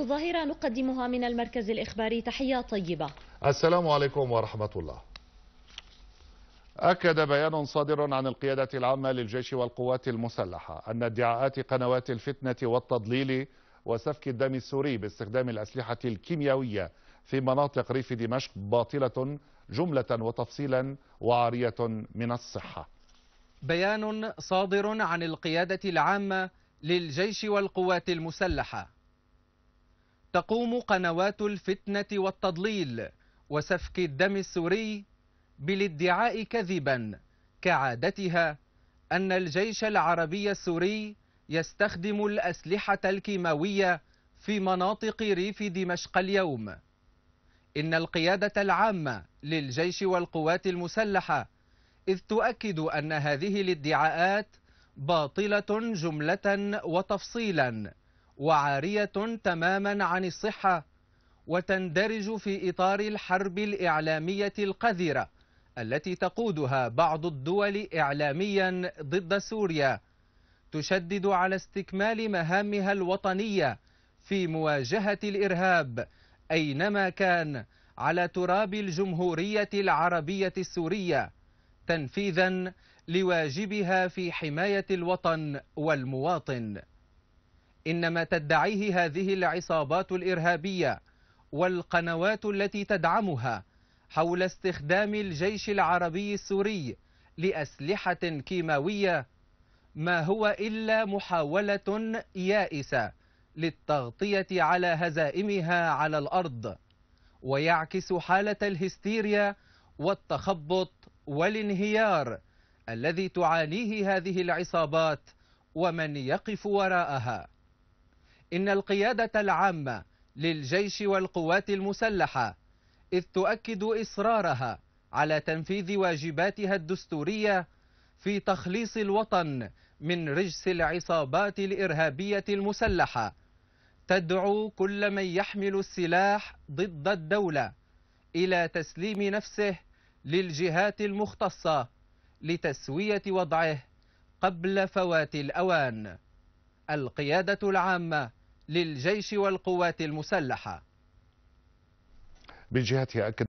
ظاهرة نقدمها من المركز الإخباري تحية طيبة السلام عليكم ورحمة الله أكد بيان صادر عن القيادة العامة للجيش والقوات المسلحة أن ادعاءات قنوات الفتنة والتضليل وسفك الدم السوري باستخدام الأسلحة الكيميائية في مناطق ريف دمشق باطلة جملة وتفصيلا وعارية من الصحة بيان صادر عن القيادة العامة للجيش والقوات المسلحة تقوم قنوات الفتنة والتضليل وسفك الدم السوري بالادعاء كذبا كعادتها أن الجيش العربي السوري يستخدم الأسلحة الكيماوية في مناطق ريف دمشق اليوم إن القيادة العامة للجيش والقوات المسلحة إذ تؤكد أن هذه الادعاءات باطلة جملة وتفصيلا وعارية تماما عن الصحة وتندرج في إطار الحرب الإعلامية القذرة التي تقودها بعض الدول إعلاميا ضد سوريا تشدد على استكمال مهامها الوطنية في مواجهة الإرهاب أينما كان على تراب الجمهورية العربية السورية تنفيذا لواجبها في حماية الوطن والمواطن إن ما تدعيه هذه العصابات الإرهابية والقنوات التي تدعمها حول استخدام الجيش العربي السوري لأسلحة كيماوية ما هو إلا محاولة يائسة للتغطية على هزائمها على الأرض ويعكس حالة الهستيريا والتخبط والانهيار الذي تعانيه هذه العصابات ومن يقف وراءها إن القيادة العامة للجيش والقوات المسلحة إذ تؤكد إصرارها على تنفيذ واجباتها الدستورية في تخليص الوطن من رجس العصابات الإرهابية المسلحة تدعو كل من يحمل السلاح ضد الدولة إلى تسليم نفسه للجهات المختصة لتسوية وضعه قبل فوات الأوان القيادة العامة للجيش والقوات المسلحة بجهتها أكد